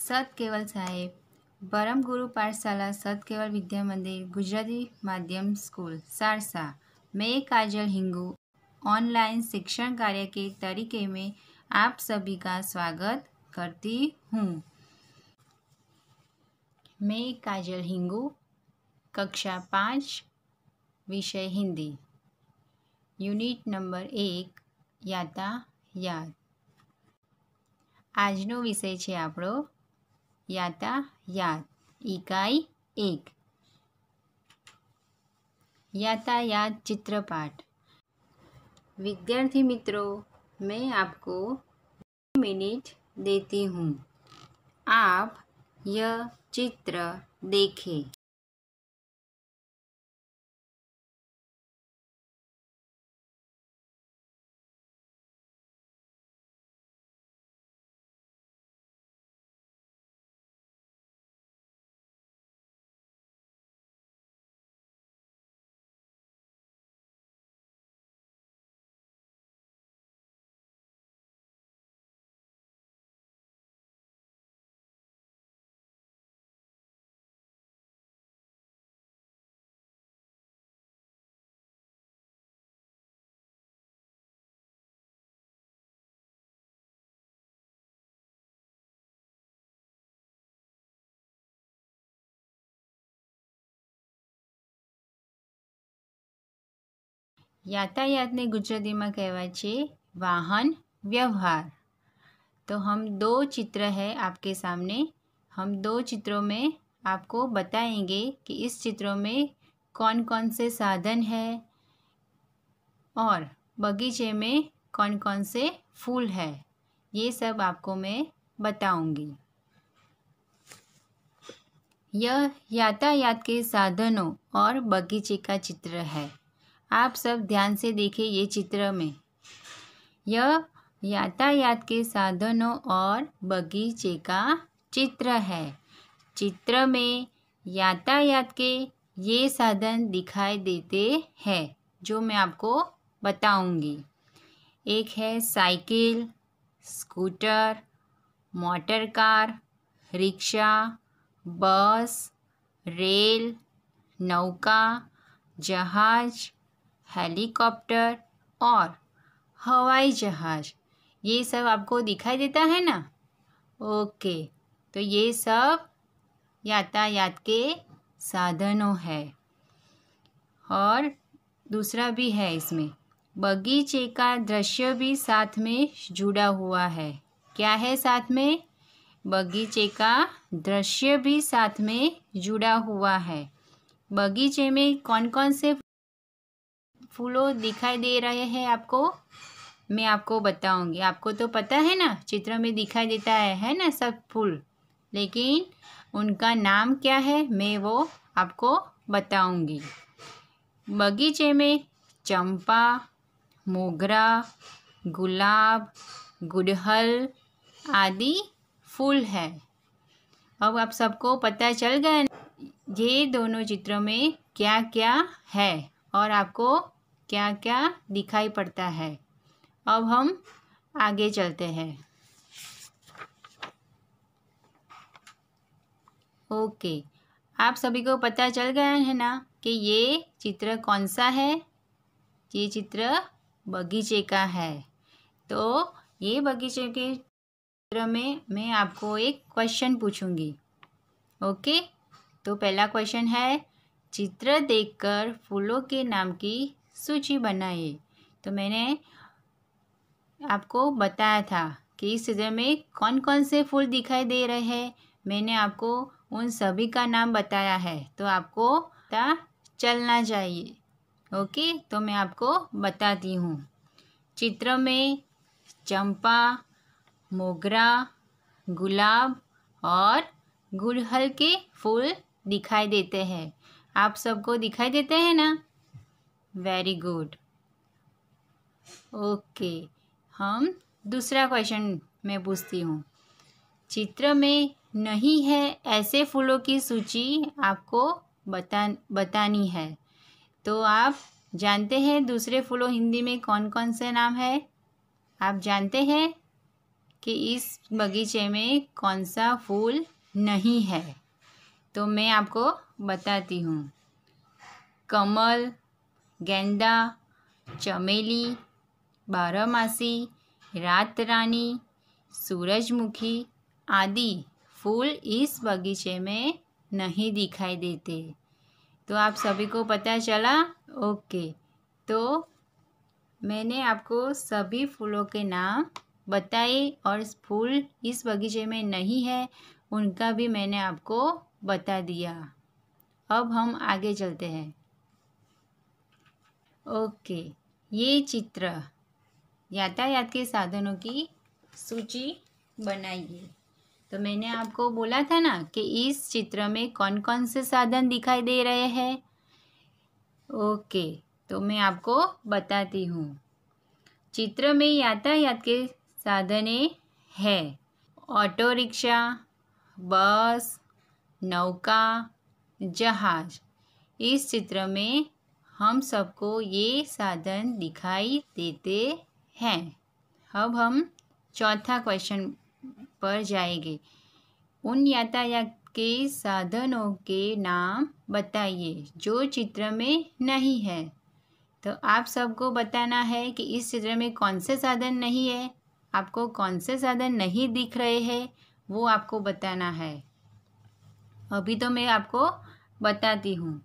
सत केवल साहेब परम गुरु पाठशाला सत केवल विद्या मंदिर गुजराती माध्यम स्कूल सारसा मैं काजल हिंगू ऑनलाइन शिक्षण कार्य के तरीके में आप सभी का स्वागत करती हूँ मैं काजल हिंगू कक्षा पाँच विषय हिंदी यूनिट नंबर एक यातायात आजनो विषय है आपड़ो यातायात इकाई एक यातायात चित्रपाठ विद्यार्थी मित्रों मैं आपको मिनट देती हूँ आप यह चित्र देखें यातायात ने ગુજરાતીમાં કહેવાય છે वाहन व्यवहार तो हम दो चित्र है आपके सामने हम दो चित्रों में आपको बताएंगे कि इस चित्रों में कौन कौन से साधन है और बगीचे में कौन कौन से फूल है ये सब आपको मैं बताऊंगी यह यातायात के साधनों और बगीचे का चित्र है आप सब ध्यान से देखें ये चित्र में यह यातायात के साधनों और बगीचे का चित्र है चित्र में यातायात के ये साधन दिखाई देते हैं जो मैं आपको बताऊंगी एक है cycle scooter motor car rickshaw bus rail नौका जहाज हेलीकॉप्टर और हवाई जहाज़ ये सब आपको दिखाई देता है ना ओके तो ये सब यातायात के साधनों है और दूसरा भी है इसमें बगीचे का दृश्य भी साथ में जुड़ा हुआ है क्या है साथ में बगीचे का दृश्य भी साथ में जुड़ा हुआ है बगीचे में कौन कौन से फूलों दिखाई दे रहे हैं आपको मैं आपको बताऊंगी आपको तो पता है ना चित्र में दिखाई देता है है ना सब फूल लेकिन उनका नाम क्या है मैं वो आपको बताऊंगी बगीचे में चंपा मोगरा गुलाब गुड़हल आदि फूल है अब आप सबको पता चल गया ये दोनों चित्रों में क्या क्या है और आपको क्या क्या दिखाई पड़ता है अब हम आगे चलते हैं ओके आप सभी को पता चल गया है ना कि ये चित्र कौन सा है ये चित्र बगीचे का है तो ये बगीचे के चित्र में मैं आपको एक क्वेश्चन पूछूंगी ओके तो पहला क्वेश्चन है चित्र देखकर फूलों के नाम की सूची बनाइए तो मैंने आपको बताया था कि इस सीजन में कौन कौन से फूल दिखाई दे रहे हैं मैंने आपको उन सभी का नाम बताया है तो आपको पता चलना चाहिए ओके तो मैं आपको बताती हूँ चित्र में चंपा मोगरा गुलाब और गुड़हल के फूल दिखाई देते हैं आप सबको दिखाई देते हैं ना वेरी गुड ओके हम दूसरा क्वेश्चन मैं पूछती हूँ चित्र में नहीं है ऐसे फूलों की सूची आपको बता बतानी है तो आप जानते हैं दूसरे फूलों हिंदी में कौन कौन से नाम है आप जानते हैं कि इस बगीचे में कौन सा फूल नहीं है तो मैं आपको बताती हूँ कमल गेंदा चमेली बारहमासी रातरानी सूरजमुखी आदि फूल इस बगीचे में नहीं दिखाई देते तो आप सभी को पता चला ओके तो मैंने आपको सभी फूलों के नाम बताए और फूल इस बगीचे में नहीं है उनका भी मैंने आपको बता दिया अब हम आगे चलते हैं ओके ये चित्र यातायात के साधनों की सूची बनाइए तो मैंने आपको बोला था ना कि इस चित्र में कौन कौन से साधन दिखाई दे रहे हैं ओके तो मैं आपको बताती हूँ चित्र में यातायात के साधने हैं ऑटो रिक्शा बस नौका जहाज इस चित्र में हम सबको ये साधन दिखाई देते हैं अब हम चौथा क्वेश्चन पर जाएंगे उन यातायात के साधनों के नाम बताइए जो चित्र में नहीं है तो आप सबको बताना है कि इस चित्र में कौन से साधन नहीं है आपको कौन से साधन नहीं दिख रहे हैं वो आपको बताना है अभी तो मैं आपको बताती हूँ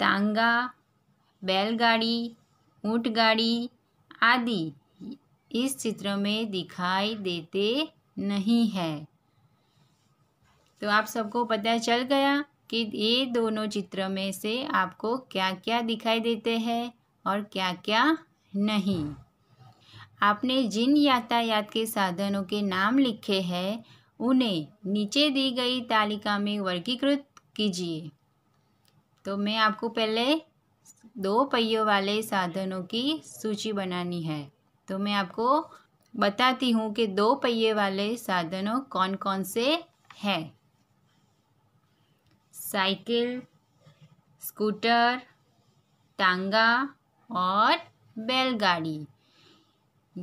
तांगा बैलगाड़ी ऊँट गाड़ी आदि इस चित्र में दिखाई देते नहीं है तो आप सबको पता चल गया कि ये दोनों चित्र में से आपको क्या क्या दिखाई देते हैं और क्या क्या नहीं आपने जिन यातायात के साधनों के नाम लिखे हैं उन्हें नीचे दी गई तालिका में वर्गीकृत कीजिए तो मैं आपको पहले दो पहियों वाले साधनों की सूची बनानी है तो मैं आपको बताती हूँ कि दो पहिए वाले साधनों कौन कौन से हैं साइकिल स्कूटर टांगा और बैलगाड़ी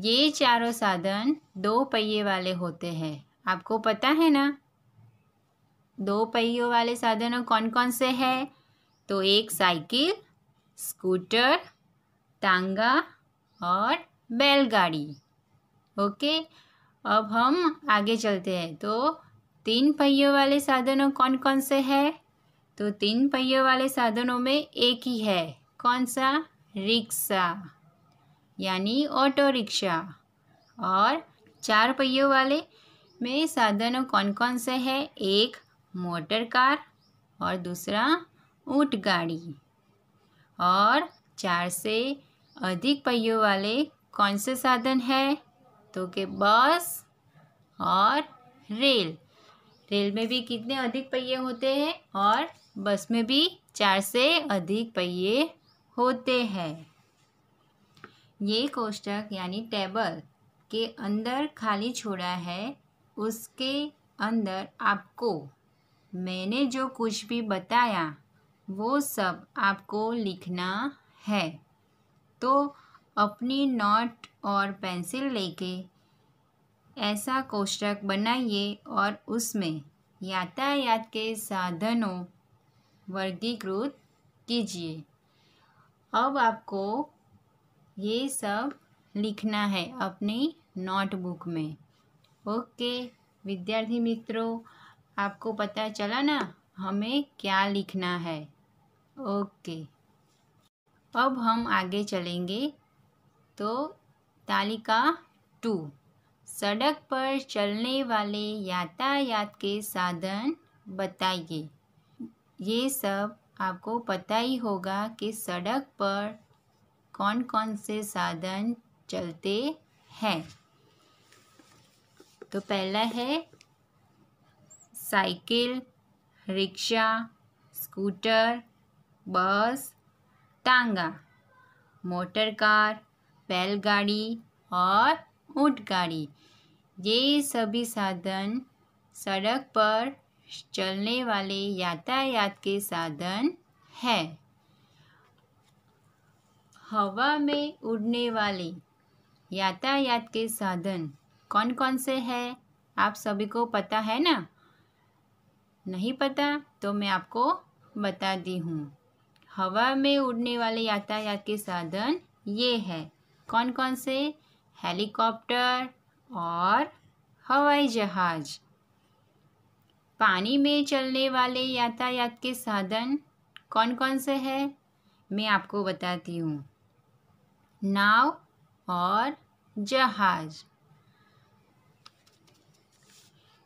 ये चारों साधन दो पहिए वाले होते हैं आपको पता है ना दो पहियों वाले साधनों कौन कौन से हैं तो एक साइकिल स्कूटर तांगा और बैलगाड़ी ओके अब हम आगे चलते हैं तो तीन पहियों वाले साधनों कौन कौन से हैं तो तीन पहियों वाले साधनों में एक ही है कौन सा रिक्शा यानी ऑटो रिक्शा और चार पहियों वाले में साधनों कौन कौन से हैं एक मोटर कार और दूसरा ऊँट गाड़ी और चार से अधिक पहियों वाले कौन से साधन है तो के बस और रेल रेल में भी कितने अधिक पहिए होते हैं और बस में भी चार से अधिक पहिए होते हैं ये कोष्टक यानी टेबल के अंदर खाली छोड़ा है उसके अंदर आपको मैंने जो कुछ भी बताया वो सब आपको लिखना है तो अपनी नोट और पेंसिल लेके ऐसा कोष्टक बनाइए और उसमें यातायात के साधनों वर्गीकृत कीजिए अब आपको ये सब लिखना है अपनी नोटबुक में ओके विद्यार्थी मित्रों आपको पता चला ना हमें क्या लिखना है ओके अब हम आगे चलेंगे तो तालिका टू सड़क पर चलने वाले यातायात के साधन बताइए ये सब आपको पता ही होगा कि सड़क पर कौन कौन से साधन चलते हैं तो पहला है साइकिल रिक्शा स्कूटर बस टांगा मोटर कार बैलगाड़ी और ऊँट गाड़ी ये सभी साधन सड़क पर चलने वाले यातायात के साधन है हवा में उड़ने वाले यातायात के साधन कौन कौन से हैं आप सभी को पता है ना नहीं पता तो मैं आपको बताती हूँ हवा में उड़ने वाले यातायात के साधन ये है कौन कौन से हेलीकॉप्टर और हवाई जहाज पानी में चलने वाले यातायात के साधन कौन कौन से हैं मैं आपको बताती हूँ नाव और जहाज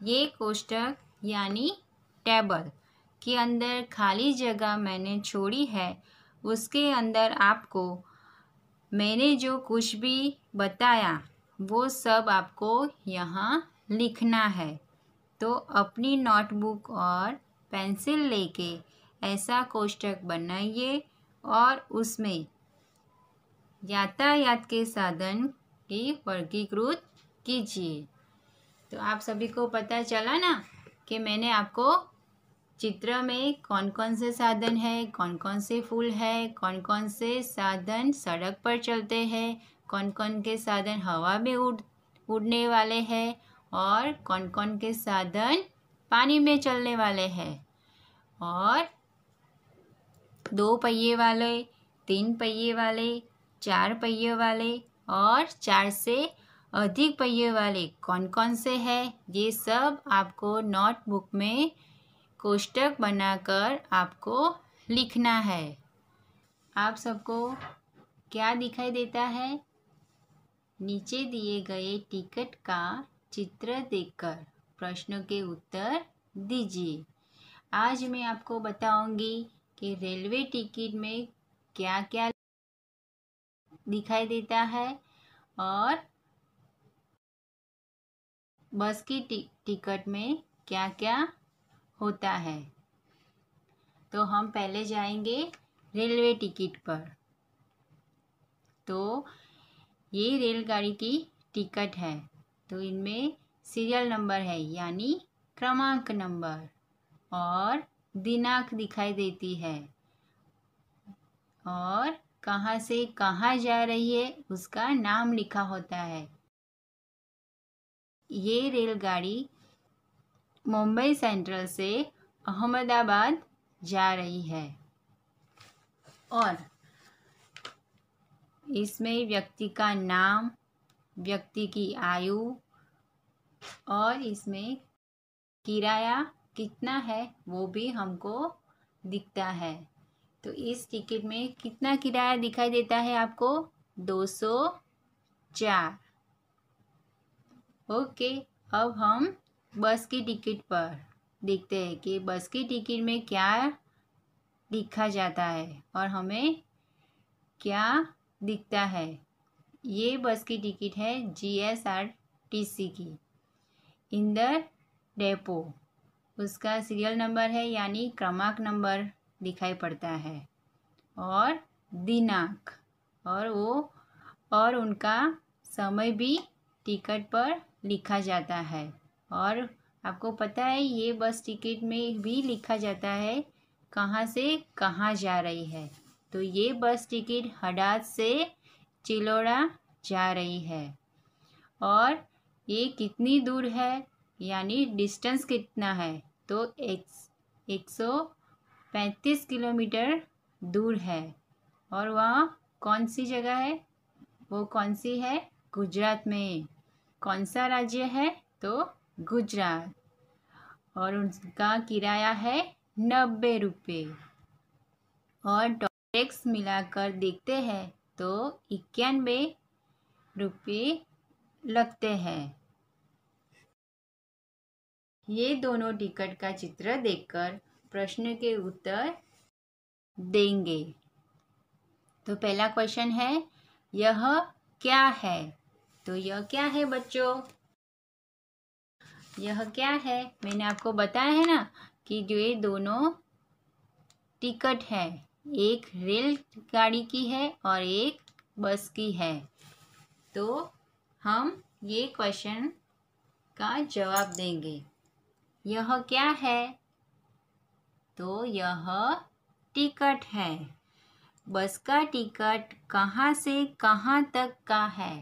ये कोष्टक यानी टेबल के अंदर खाली जगह मैंने छोड़ी है उसके अंदर आपको मैंने जो कुछ भी बताया वो सब आपको यहाँ लिखना है तो अपनी नोटबुक और पेंसिल लेके ऐसा कोष्टक बनाइए और उसमें यातायात के साधन की वर्गीकृत कीजिए तो आप सभी को पता चला ना कि मैंने आपको चित्र में कौन कौन से साधन है कौन कौन से फूल है कौन कौन से साधन सड़क पर चलते हैं कौन कौन के साधन हवा में उड़ उड़ने वाले हैं और कौन कौन के साधन पानी में चलने वाले हैं और दो पहिए वाले तीन पहिए वाले चार पहिए वाले और चार से अधिक पहिए वाले कौन कौन से हैं ये सब आपको नोटबुक में कोष्टक बनाकर आपको लिखना है आप सबको क्या दिखाई देता है नीचे दिए गए टिकट का चित्र देखकर प्रश्नों के उत्तर दीजिए आज मैं आपको बताऊंगी कि रेलवे टिकट में क्या क्या दिखाई देता है और बस की टिकट में क्या क्या होता है तो हम पहले जाएंगे रेलवे टिकट पर तो ये रेलगाड़ी की टिकट है तो इनमें सीरियल नंबर है यानी क्रमांक नंबर और दिनांक दिखाई देती है और कहाँ से कहाँ जा रही है उसका नाम लिखा होता है ये रेलगाड़ी मुंबई सेंट्रल से अहमदाबाद जा रही है और इसमें व्यक्ति का नाम व्यक्ति की आयु और इसमें किराया कितना है वो भी हमको दिखता है तो इस टिकट में कितना किराया दिखाई देता है आपको दो सौ चार ओके अब हम बस की टिकट पर देखते हैं कि बस की टिकट में क्या लिखा जाता है और हमें क्या दिखता है ये बस की टिकट है G S R T C की इंदर डेपो उसका सीरियल नंबर है यानी क्रमांक नंबर दिखाई पड़ता है और दिनांक और वो और उनका समय भी टिकट पर लिखा जाता है और आपको पता है ये बस टिकट में भी लिखा जाता है कहाँ से कहाँ जा रही है तो ये बस टिकट हडाद से चिलोड़ा जा रही है और ये कितनी दूर है यानी डिस्टेंस कितना है तो एक एक सौ पैंतीस किलोमीटर दूर है और वह कौन सी जगह है वो कौन सी है गुजरात में कौन सा राज्य है तो गुजरात और उनका किराया है नब्बे रुपये और टैक्स मिलाकर देखते हैं तो इक्यानवे रुपये लगते हैं ये दोनों टिकट का चित्र देखकर प्रश्न के उत्तर देंगे तो पहला क्वेश्चन है यह क्या है तो यह क्या है बच्चों यह क्या है मैंने आपको बताया है ना कि जो ये दोनों टिकट है एक रेल गाड़ी की है और एक बस की है तो हम ये क्वेश्चन का जवाब देंगे यह क्या है तो यह टिकट है बस का टिकट कहाँ से कहाँ तक का है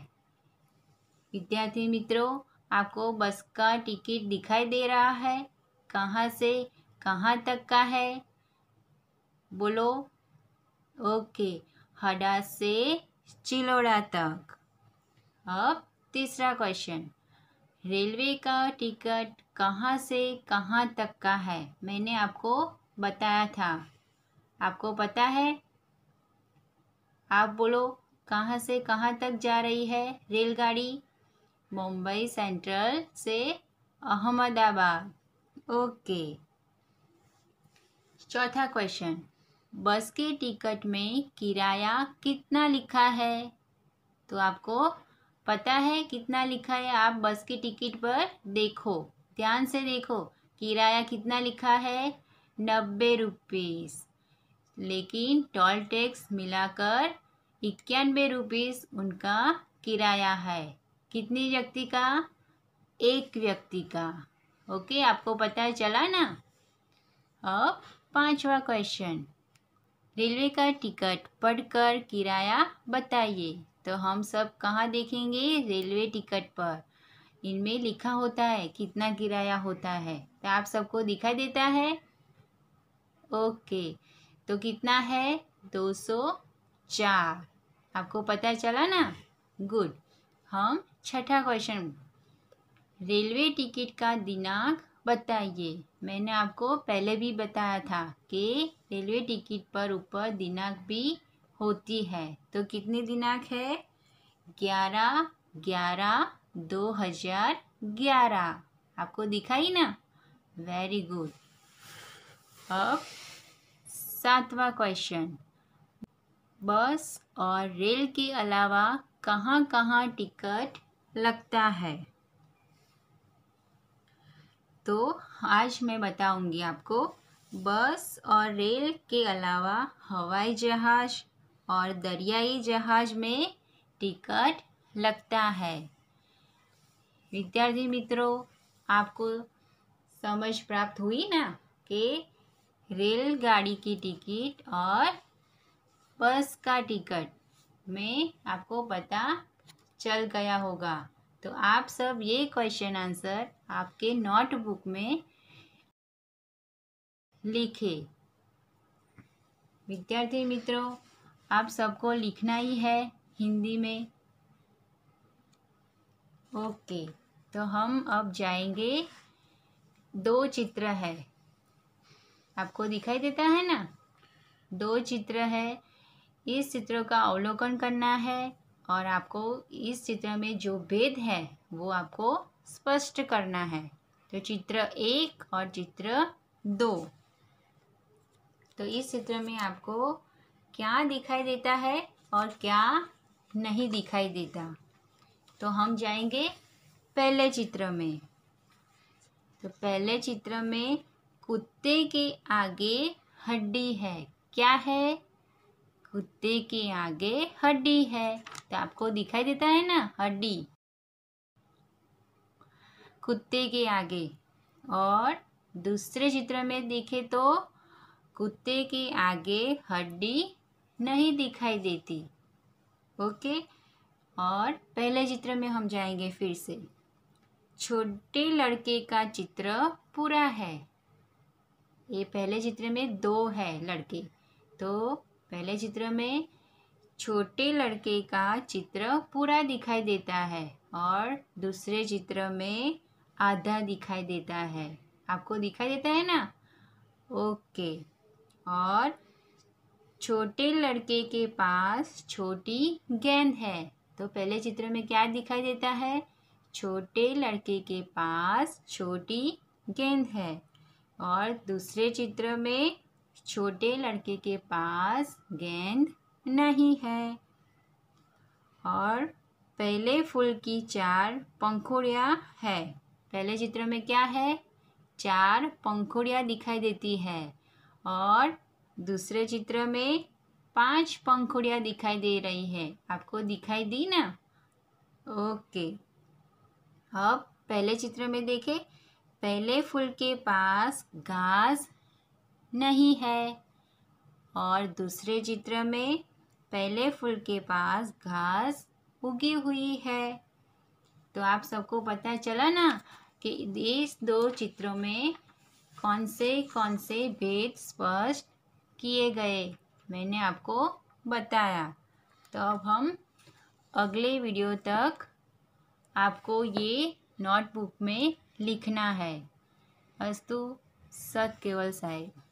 विद्यार्थी मित्रों आपको बस का टिकट दिखाई दे रहा है कहाँ से कहाँ तक का है बोलो ओके हडा से चिलोड़ा तक अब तीसरा क्वेश्चन रेलवे का टिकट कहाँ से कहाँ तक का है मैंने आपको बताया था आपको पता है आप बोलो कहाँ से कहाँ तक जा रही है रेलगाड़ी मुंबई सेंट्रल से अहमदाबाद ओके चौथा क्वेश्चन बस के टिकट में किराया कितना लिखा है तो आपको पता है कितना लिखा है आप बस के टिकट पर देखो ध्यान से देखो किराया कितना लिखा है नब्बे रुपीस लेकिन टोल टैक्स मिलाकर इक्यानवे रुपीस उनका किराया है कितने व्यक्ति का एक व्यक्ति का ओके आपको पता चला ना अब पांचवा क्वेश्चन रेलवे का टिकट पढ़कर किराया बताइए तो हम सब कहाँ देखेंगे रेलवे टिकट पर इनमें लिखा होता है कितना किराया होता है तो आप सबको दिखा देता है ओके तो कितना है दो सौ चार आपको पता चला ना गुड हम छठा क्वेश्चन रेलवे टिकट का दिनांक बताइए मैंने आपको पहले भी बताया था कि रेलवे टिकट पर ऊपर दिनांक भी होती है तो कितनी दिनांक है ग्यारह ग्यारह दो हजार ग्यारह आपको दिखाई ना वेरी गुड अब सातवां क्वेश्चन बस और रेल के अलावा कहाँ कहाँ टिकट लगता है तो आज मैं बताऊंगी आपको बस और रेल के अलावा हवाई जहाज और दरियाई जहाज में टिकट लगता है विद्यार्थी मित्रों आपको समझ प्राप्त हुई ना कि रेलगाड़ी की टिकट और बस का टिकट में आपको पता चल गया होगा तो आप सब ये क्वेश्चन आंसर आपके नोटबुक में लिखे विद्यार्थी मित्रों आप सबको लिखना ही है हिंदी में ओके तो हम अब जाएंगे दो चित्र है आपको दिखाई देता है ना दो चित्र है इस चित्रों का अवलोकन करना है और आपको इस चित्र में जो भेद है वो आपको स्पष्ट करना है तो चित्र एक और चित्र दो तो इस चित्र में आपको क्या दिखाई देता है और क्या नहीं दिखाई देता तो हम जाएंगे पहले चित्र में तो पहले चित्र में कुत्ते के आगे हड्डी है क्या है कुत्ते के आगे हड्डी है तो आपको दिखाई देता है ना हड्डी कुत्ते के आगे और दूसरे चित्र में देखे तो कुत्ते के आगे हड्डी नहीं दिखाई देती ओके और पहले चित्र में हम जाएंगे फिर से छोटे लड़के का चित्र पूरा है ये पहले चित्र में दो है लड़के तो पहले चित्र में छोटे लड़के का चित्र पूरा दिखाई देता है और दूसरे चित्र में आधा दिखाई देता है आपको दिखाई देता है ना ओके और छोटे लड़के के पास छोटी गेंद है तो पहले चित्र में क्या दिखाई देता है छोटे लड़के के पास छोटी गेंद है और दूसरे चित्र में छोटे लड़के के पास गेंद नहीं है और पहले फूल की चार पंखुड़िया है पहले चित्र में क्या है चार पंखुड़िया दिखाई देती है और दूसरे चित्र में पांच पंखुड़िया दिखाई दे रही है आपको दिखाई दी ना ओके अब पहले चित्र में देखे पहले फूल के पास घास नहीं है और दूसरे चित्र में पहले फूल के पास घास उगी हुई है तो आप सबको पता चला ना कि इस दो चित्रों में कौन से कौन से भेद स्पष्ट किए गए मैंने आपको बताया तो अब हम अगले वीडियो तक आपको ये नोटबुक में लिखना है अस्तु सत केवल साहिब